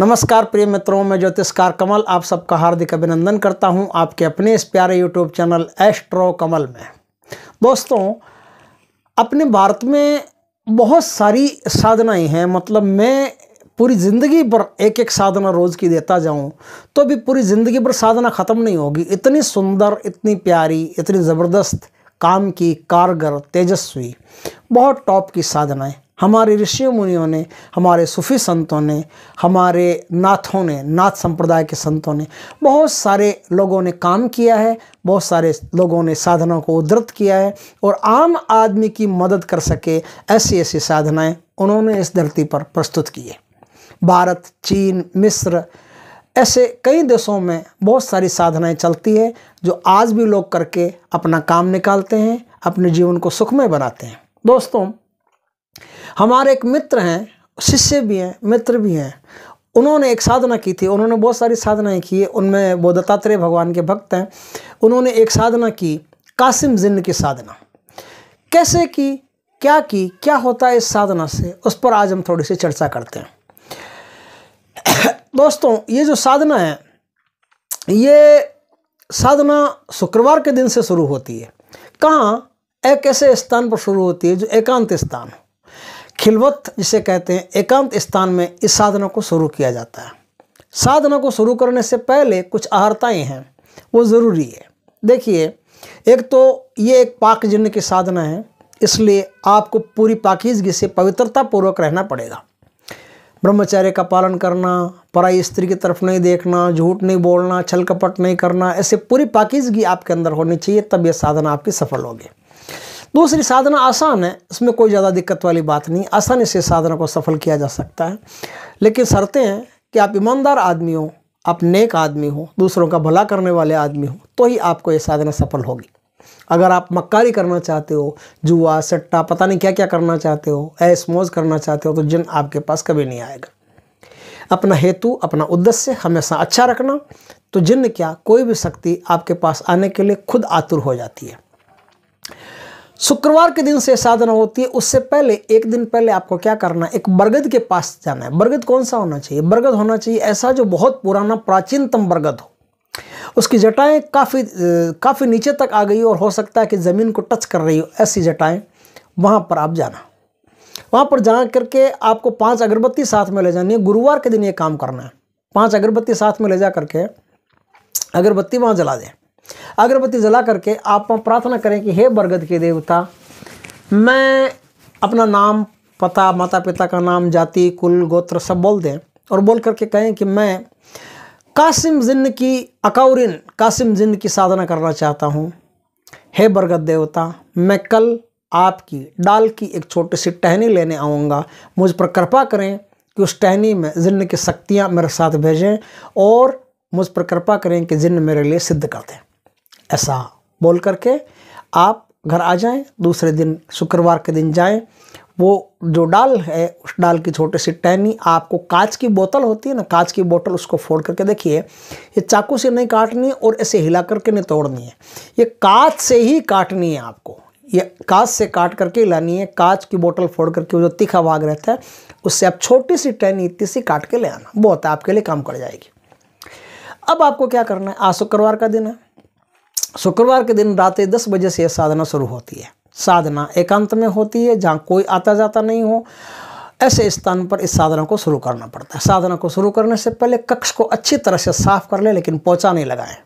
नमस्कार प्रिय मित्रों मैं ज्योतिषकार कमल आप सबका हार्दिक अभिनंदन करता हूं आपके अपने इस प्यारे यूट्यूब चैनल एस्ट्रो कमल में दोस्तों अपने भारत में बहुत सारी साधनाएं हैं मतलब मैं पूरी ज़िंदगी भर एक एक साधना रोज़ की देता जाऊं तो भी पूरी ज़िंदगी भर साधना ख़त्म नहीं होगी इतनी सुंदर इतनी प्यारी इतनी ज़बरदस्त काम की कारगर तेजस्वी बहुत टॉप की साधनाएँ हमारे ऋषि मुनियों ने हमारे सूफी संतों ने हमारे नाथों ने नाथ संप्रदाय के संतों ने बहुत सारे लोगों ने काम किया है बहुत सारे लोगों ने साधनों को उद्धृत किया है और आम आदमी की मदद कर सके ऐसी ऐसी साधनाएं उन्होंने इस धरती पर प्रस्तुत की है भारत चीन मिस्र ऐसे कई देशों में बहुत सारी साधनाएं चलती है जो आज भी लोग करके अपना काम निकालते हैं अपने जीवन को सुखमय बनाते हैं दोस्तों हमारे एक मित्र हैं शिष्य भी हैं मित्र भी हैं उन्होंने एक साधना की थी उन्होंने बहुत सारी साधनाएं की है उनमें वो दत्तात्रेय भगवान के भक्त हैं उन्होंने एक साधना की कासिम जिन्न की साधना कैसे की क्या की क्या होता है इस साधना से उस पर आज हम थोड़ी सी चर्चा करते हैं दोस्तों ये जो साधना है ये साधना शुक्रवार के दिन से शुरू होती है कहाँ एक ऐसे स्थान पर शुरू होती है जो एकांत स्थान हो खिलवत जिसे कहते हैं एकांत स्थान में इस साधना को शुरू किया जाता है साधना को शुरू करने से पहले कुछ आहारताएँ हैं वो ज़रूरी है देखिए एक तो ये एक पाक जिन्ह की साधना है इसलिए आपको पूरी पाकिजगी से पवित्रता पूर्वक रहना पड़ेगा ब्रह्मचर्य का पालन करना पराई स्त्री की तरफ नहीं देखना झूठ नहीं बोलना छल कपट नहीं करना ऐसे पूरी पाकिजगी आपके अंदर होनी चाहिए तब यह साधना आपकी सफल होगी दूसरी साधना आसान है इसमें कोई ज़्यादा दिक्कत वाली बात नहीं आसानी से साधना को सफल किया जा सकता है लेकिन शर्तें हैं कि आप ईमानदार आदमी हो आप नेक आदमी हो दूसरों का भला करने वाले आदमी हो तो ही आपको ये साधना सफल होगी अगर आप मक्कारी करना चाहते हो जुआ सट्टा पता नहीं क्या क्या करना चाहते हो ऐस मोज़ करना चाहते हो तो जिन आपके पास कभी नहीं आएगा अपना हेतु अपना उद्देश्य हमेशा अच्छा रखना तो जिन क्या कोई भी शक्ति आपके पास आने के लिए खुद आतुर हो जाती है शुक्रवार के दिन से साधना होती है उससे पहले एक दिन पहले आपको क्या करना है एक बरगद के पास जाना है बरगद कौन सा होना चाहिए बरगद होना चाहिए ऐसा जो बहुत पुराना प्राचीनतम बरगद हो उसकी जटाएं काफ़ी काफ़ी नीचे तक आ गई और हो सकता है कि ज़मीन को टच कर रही हो ऐसी जटाएं वहाँ पर आप जाना वहाँ पर जा करके आपको पाँच अगरबत्ती साथ में ले जानी है गुरुवार के दिन ये काम करना है पाँच अगरबत्ती साथ में ले जा करके अगरबत्ती वहाँ जला दें अगरबत्ती जला करके आप प्रार्थना करें कि हे बरगद के देवता मैं अपना नाम पता माता पिता का नाम जाति कुल गोत्र सब बोल दें और बोल करके कहें कि मैं कासिम जिन्न की अकाउरिन कासिम जिन्न की साधना करना चाहता हूँ हे बरगद देवता मैं कल आपकी डाल की एक छोटी सी टहनी लेने आऊँगा मुझ पर कृपा करें कि उस टहनी में जिन्न की शक्तियाँ मेरे साथ भेजें और मुझ पर कृपा करें कि जिन्न मेरे लिए सिद्ध कर दें ऐसा बोल करके आप घर आ जाएं दूसरे दिन शुक्रवार के दिन जाएं वो जो डाल है उस डाल की छोटी सी टहनी आपको कांच की बोतल होती है ना कांच की बोतल उसको फोड़ करके देखिए ये चाकू से नहीं काटनी है और ऐसे हिला करके नहीं तोड़नी है ये कांच से ही काटनी है आपको ये कांच से काट करके हिलानी है कांच की बोतल फोड़ करके जो तीखा भाग रहता है उससे आप छोटी सी टहनी इतनी सी काट के ले आना बहुत आपके लिए काम कर जाएगी अब आपको क्या करना है आज शुक्रवार का दिन है शुक्रवार के दिन रात दस बजे से यह साधना शुरू होती है साधना एकांत में होती है जहाँ कोई आता जाता नहीं हो ऐसे स्थान पर इस साधना को शुरू करना पड़ता है साधना को शुरू करने से पहले कक्ष को अच्छी तरह से साफ कर ले लेकिन पोचा नहीं लगाएं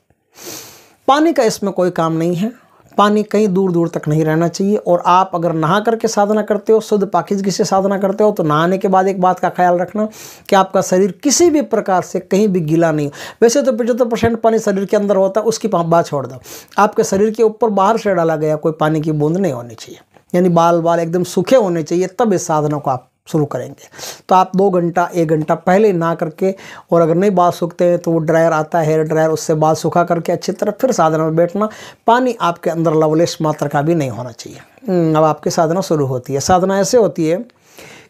पानी का इसमें कोई काम नहीं है पानी कहीं दूर दूर तक नहीं रहना चाहिए और आप अगर नहा करके साधना करते हो शुद्ध पाकिजगी से साधना करते हो तो नहाने के बाद एक बात का ख्याल रखना कि आपका शरीर किसी भी प्रकार से कहीं भी गीला नहीं हो वैसे तो पचहत्तर परसेंट पानी शरीर के अंदर होता है उसकी बात छोड़ दो आपके शरीर के ऊपर बाहर से डाला गया कोई पानी की बूंद नहीं होनी चाहिए यानी बाल बाल एकदम सूखे होने चाहिए तब इस साधना को आप शुरू करेंगे तो आप दो घंटा एक घंटा पहले ना करके और अगर नहीं बाल सूखते हैं तो वो ड्रायर आता है हेयर ड्रायर उससे बाल सूखा करके अच्छी तरह फिर साधना में बैठना पानी आपके अंदर लवलेस मात्रा का भी नहीं होना चाहिए हम्म, अब आपकी साधना शुरू होती है साधना ऐसे होती है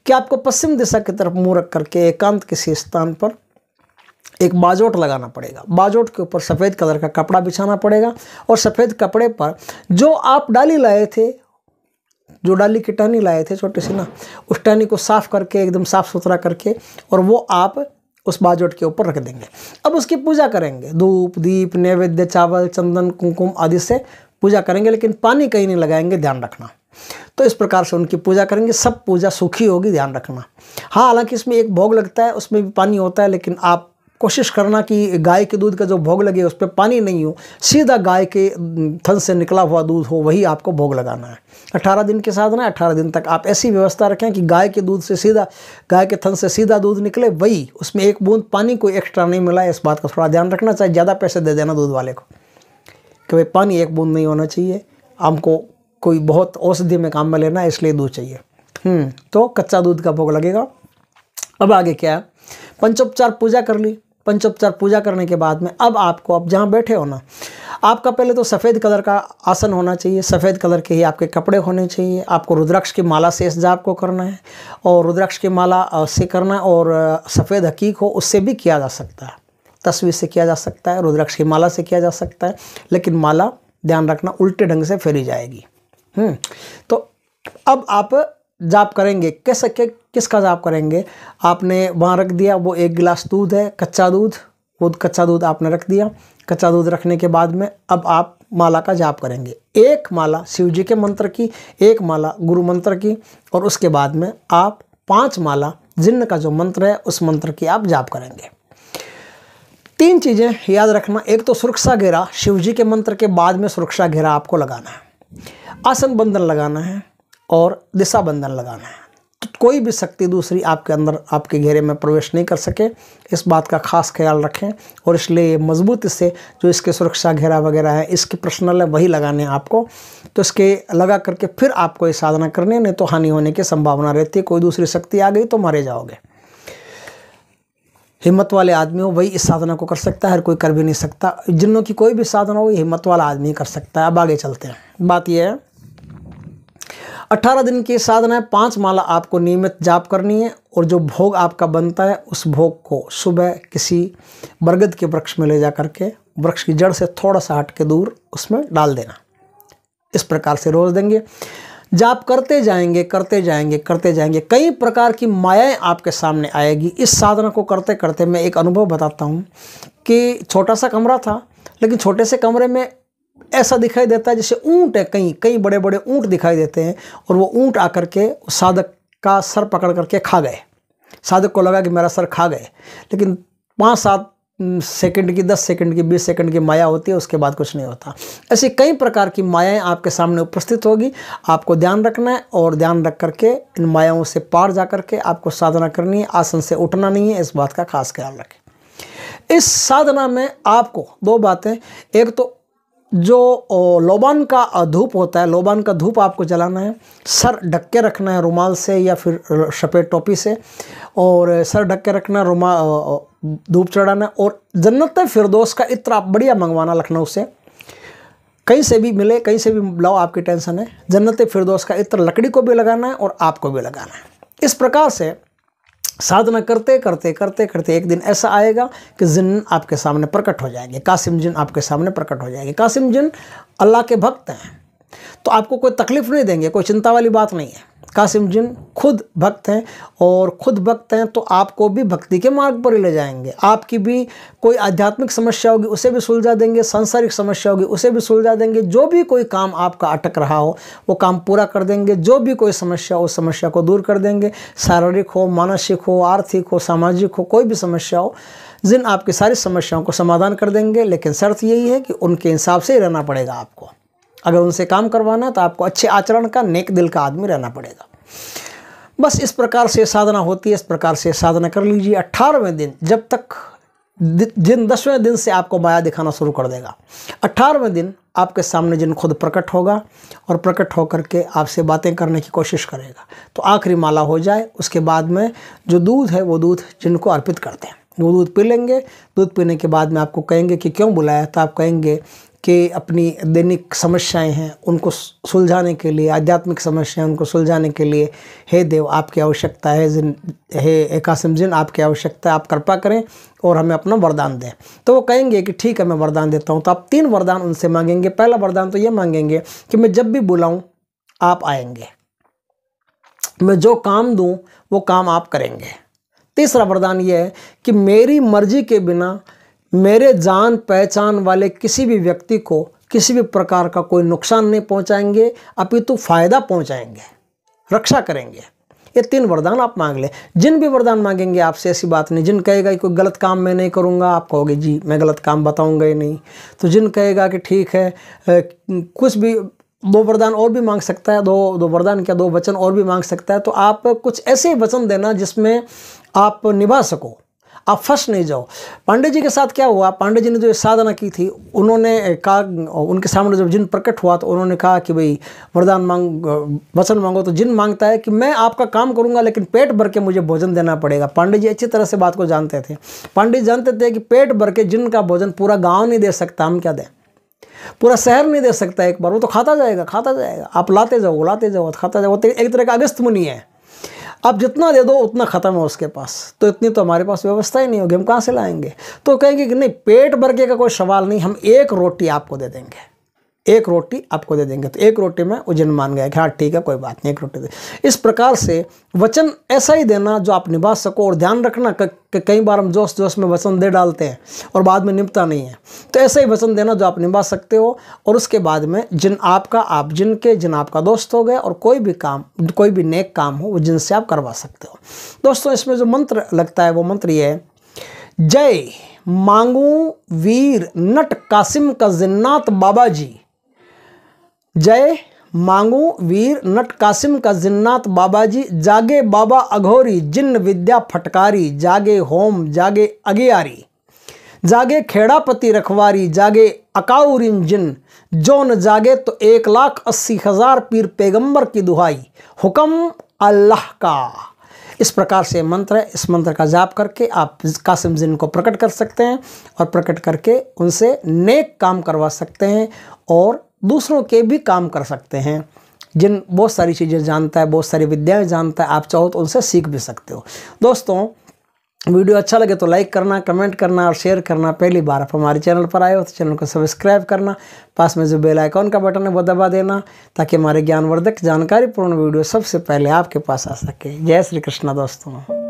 कि आपको पश्चिम दिशा की तरफ मुँह रख करके एकांत किसी स्थान पर एक बाजोट लगाना पड़ेगा बाजोट के ऊपर सफ़ेद कलर का कपड़ा बिछाना पड़ेगा और सफ़ेद कपड़े पर जो आप डाली लाए थे जो डाली की टहनी लाए थे छोटी सी ना उस टहनी को साफ़ करके एकदम साफ़ सुथरा करके और वो आप उस बाजोट के ऊपर रख देंगे अब उसकी पूजा करेंगे धूप दीप नैवेद्य चावल चंदन कुमकुम आदि से पूजा करेंगे लेकिन पानी कहीं नहीं लगाएंगे ध्यान रखना तो इस प्रकार से उनकी पूजा करेंगे सब पूजा सुखी होगी ध्यान रखना हाँ हालांकि इसमें एक भोग लगता है उसमें भी पानी होता है लेकिन आप कोशिश करना कि गाय के दूध का जो भोग लगे उस पर पानी नहीं हो सीधा गाय के थन से निकला हुआ दूध हो वही आपको भोग लगाना है अट्ठारह दिन के साधना है अट्ठारह दिन तक आप ऐसी व्यवस्था रखें कि गाय के दूध से सीधा गाय के थन से सीधा दूध निकले वही उसमें एक बूंद पानी कोई एक्स्ट्रा नहीं मिला इस बात का थोड़ा ध्यान रखना चाहिए ज़्यादा पैसे दे देना दूध वाले को कि भाई पानी एक बूंद नहीं होना चाहिए हमको कोई बहुत औषधि में काम में लेना है इसलिए दूध चाहिए हम्म, तो कच्चा दूध का भोग लगेगा अब आगे क्या है पंचोपचार पूजा कर ली पंचोपचार पूजा करने के बाद में अब आपको आप जहाँ बैठे हो ना आपका पहले तो सफ़ेद कलर का आसन होना चाहिए सफ़ेद कलर के ही आपके कपड़े होने चाहिए आपको रुद्राक्ष की माला से इस जाप को करना है और रुद्राक्ष की माला से करना है और सफ़ेद हकीक हो उससे भी किया जा सकता है तस्वीर से किया जा सकता है रुद्राक्ष की माला से किया जा सकता है लेकिन माला ध्यान रखना उल्टे ढंग से फेरी जाएगी हम्म, तो अब आप जाप करेंगे कैसे के, किसका जाप करेंगे आपने वहाँ रख दिया वो एक गिलास दूध है कच्चा दूध वो कच्चा दूध आपने रख दिया कच्चा दूध रखने के बाद में अब आप माला का जाप करेंगे एक माला शिव जी के मंत्र की एक माला गुरु मंत्र की और उसके बाद में आप पांच माला जिन्न का जो मंत्र है उस मंत्र की आप जाप करेंगे तीन चीज़ें याद रखना एक तो सुरक्षा घेरा शिव जी के मंत्र के बाद में सुरक्षा घेरा आपको लगाना है आसन बंधन लगाना है और दिशा बंधन लगाना है तो कोई भी शक्ति दूसरी आपके अंदर आपके घेरे में प्रवेश नहीं कर सके इस बात का खास ख्याल रखें और इसलिए ये मजबूती से जो इसके सुरक्षा घेरा वगैरह है इसके पर्सनल है वही लगाने हैं आपको तो इसके लगा करके फिर आपको ये साधना करनी नहीं तो हानि होने की संभावना रहती है कोई दूसरी शक्ति आ गई तो मारे जाओगे हिम्मत वाले आदमी हो वही इस साधना को कर सकता है हर कोई कर भी नहीं सकता जिन्नों की कोई भी साधना हो हिम्मत वाला आदमी कर सकता है अब आगे चलते हैं बात यह है अट्ठारह दिन की साधना है पाँच माला आपको नियमित जाप करनी है और जो भोग आपका बनता है उस भोग को सुबह किसी बरगद के वृक्ष में ले जा करके वृक्ष की जड़ से थोड़ा सा हट के दूर उसमें डाल देना इस प्रकार से रोज़ देंगे जाप करते जाएंगे करते जाएंगे करते जाएंगे कई प्रकार की मायाएं आपके सामने आएगी इस साधना को करते करते मैं एक अनुभव बताता हूँ कि छोटा सा कमरा था लेकिन छोटे से कमरे में ऐसा दिखाई देता है जैसे ऊँट है कहीं कई बड़े बड़े ऊँट दिखाई देते हैं और वो ऊँट आकर के साधक का सर पकड़ करके खा गए साधक को लगा कि मेरा सर खा गए लेकिन पाँच सात सेकंड की दस सेकंड की बीस सेकंड की माया होती है उसके बाद कुछ नहीं होता ऐसी कई प्रकार की मायाएं आपके सामने उपस्थित होगी आपको ध्यान रखना है और ध्यान रख करके इन मायाओं से पार जा करके आपको साधना करनी है आसन से उठना नहीं है इस बात का खास ख्याल रखें इस साधना में आपको दो बातें एक तो जो लोबान का धूप होता है लोबान का धूप आपको जलाना है सर ढक के रखना है रुमाल से या फिर सफ़ेद टोपी से और सर ढक के रखना रुमा धूप चढ़ाना और जन्नत फिरदोस का इत्र आप बढ़िया मंगवाना लखनऊ से कहीं से भी मिले कहीं से भी लाओ आपकी टेंशन है जन्नत फिरदोस का इत्र लकड़ी को भी लगाना है और आपको भी लगाना है इस प्रकार से साधना करते करते करते करते एक दिन ऐसा आएगा कि जिन आपके सामने प्रकट हो जाएंगे कासिम जिन आपके सामने प्रकट हो जाएंगे कासिम जिन अल्लाह के भक्त हैं तो आपको कोई तकलीफ़ नहीं देंगे कोई चिंता वाली बात नहीं है कासिम जिन खुद भक्त हैं और खुद भक्त हैं तो आपको भी भक्ति के मार्ग पर ले जाएंगे आपकी भी कोई आध्यात्मिक समस्या होगी उसे भी सुलझा देंगे सांसारिक समस्या होगी उसे भी सुलझा देंगे जो भी कोई काम आपका अटक रहा हो वो काम पूरा कर देंगे जो भी कोई समस्या हो उस समस्या को दूर कर देंगे शारीरिक हो मानसिक हो आर्थिक हो सामाजिक हो कोई भी समस्या हो जिन आपकी सारी समस्याओं को समाधान कर देंगे लेकिन शर्त यही है कि उनके हिसाब से ही रहना पड़ेगा आपको अगर उनसे काम करवाना है तो आपको अच्छे आचरण का नेक दिल का आदमी रहना पड़ेगा बस इस प्रकार से साधना होती है इस प्रकार से साधना कर लीजिए अट्ठारहवें दिन जब तक जिन दसवें दिन से आपको माया दिखाना शुरू कर देगा अट्ठारहवें दिन आपके सामने जिन खुद प्रकट होगा और प्रकट होकर के आपसे बातें करने की कोशिश करेगा तो आखिरी माला हो जाए उसके बाद में जो दूध है वो दूध जिनको अर्पित करते हैं वो दूध पी लेंगे दूध पीने के बाद में आपको कहेंगे कि क्यों बुलाया तो आप कहेंगे के अपनी दैनिक समस्याएं हैं उनको सुलझाने के लिए आध्यात्मिक समस्याएं उनको सुलझाने के लिए हे देव आपकी आवश्यकता है जिन हे एकासम जिन आपकी आवश्यकता है आप कृपा करें और हमें अपना वरदान दें तो वो कहेंगे कि ठीक है मैं वरदान देता हूँ तो आप तीन वरदान उनसे मांगेंगे पहला वरदान तो ये मांगेंगे कि मैं जब भी बुलाऊँ आप आएंगे मैं जो काम दूँ वो काम आप करेंगे तीसरा वरदान ये है कि मेरी मर्जी के बिना मेरे जान पहचान वाले किसी भी व्यक्ति को किसी भी प्रकार का कोई नुकसान नहीं पहुंचाएंगे अपितु फायदा पहुंचाएंगे रक्षा करेंगे ये तीन वरदान आप मांग लें जिन भी वरदान मांगेंगे आपसे ऐसी बात नहीं जिन कहेगा कोई गलत काम मैं नहीं करूँगा आप कहोगे जी मैं गलत काम बताऊँगा ही नहीं तो जिन कहेगा कि ठीक है कुछ भी दो वरदान और भी मांग सकता है दो दो वरदान क्या दो वचन और भी मांग सकता है तो आप कुछ ऐसे वचन देना जिसमें आप निभा सको आप फंस नहीं जाओ पांडे जी के साथ क्या हुआ पांडे जी ने जो साधना की थी उन्होंने कहा उनके सामने जब जिन प्रकट हुआ तो उन्होंने कहा कि भाई वरदान मांग वचन मांगो तो जिन मांगता है कि मैं आपका काम करूँगा लेकिन पेट भर के मुझे भोजन देना पड़ेगा पांडे जी अच्छी तरह से बात को जानते थे पांडे जी जानते थे कि पेट भर के जिन का भोजन पूरा गाँव नहीं दे सकता हम क्या दें पूरा शहर नहीं दे सकता एक बार वो तो खाता जाएगा खाता जाएगा आप लाते जाओ लाते जाओ तो खाता जाओ तो एक तरह का अगस्त मुनि है आप जितना दे दो उतना ख़त्म है उसके पास तो इतनी तो हमारे पास व्यवस्था ही नहीं होगी हम कहाँ से लाएंगे तो कहेंगे कि नहीं पेट भर के का कोई सवाल नहीं हम एक रोटी आपको दे देंगे एक रोटी आपको दे देंगे तो एक रोटी में उजन मान गया कि हाँ ठीक है कोई बात नहीं एक रोटी दे इस प्रकार से वचन ऐसा ही देना जो आप निभा सको और ध्यान रखना कई बार हम जोश जोश में वचन दे डालते हैं और बाद में निपता नहीं है तो ऐसा ही वचन देना जो आप निभा सकते हो और उसके बाद में जिन आपका आप जिनके जिन आपका दोस्त हो गए और कोई भी काम कोई भी नेक काम हो वो जिनसे आप करवा सकते हो दोस्तों इसमें जो मंत्र लगता है वो मंत्र ये है जय मांगू वीर नट कासिम का जिन्नात बाबा जी जय मांगू वीर नट कासिम का जिन्नात जी जागे बाबा अघोरी जिन्न विद्या फटकारी जागे होम जागे अगियारी जागे खेड़ापति रखवारी जागे अकाउरिन जिन जो न जागे तो एक लाख अस्सी हज़ार पीर पैगंबर की दुहाई हुक्म अल्लाह का इस प्रकार से मंत्र है इस मंत्र का जाप करके आप कासिम जिन को प्रकट कर सकते हैं और प्रकट करके उनसे नेक काम करवा सकते हैं और दूसरों के भी काम कर सकते हैं जिन बहुत सारी चीज़ें जानता है बहुत सारी विद्याएं जानता है आप चाहो तो उनसे सीख भी सकते हो दोस्तों वीडियो अच्छा लगे तो लाइक करना कमेंट करना और शेयर करना पहली बार आप हमारे चैनल पर आए हो तो चैनल को सब्सक्राइब करना पास में जो बेल आइकॉन का बटन है वो दबा देना ताकि हमारे ज्ञानवर्धक जानकारीपूर्ण वीडियो सबसे पहले आपके पास आ सके जय श्री कृष्णा दोस्तों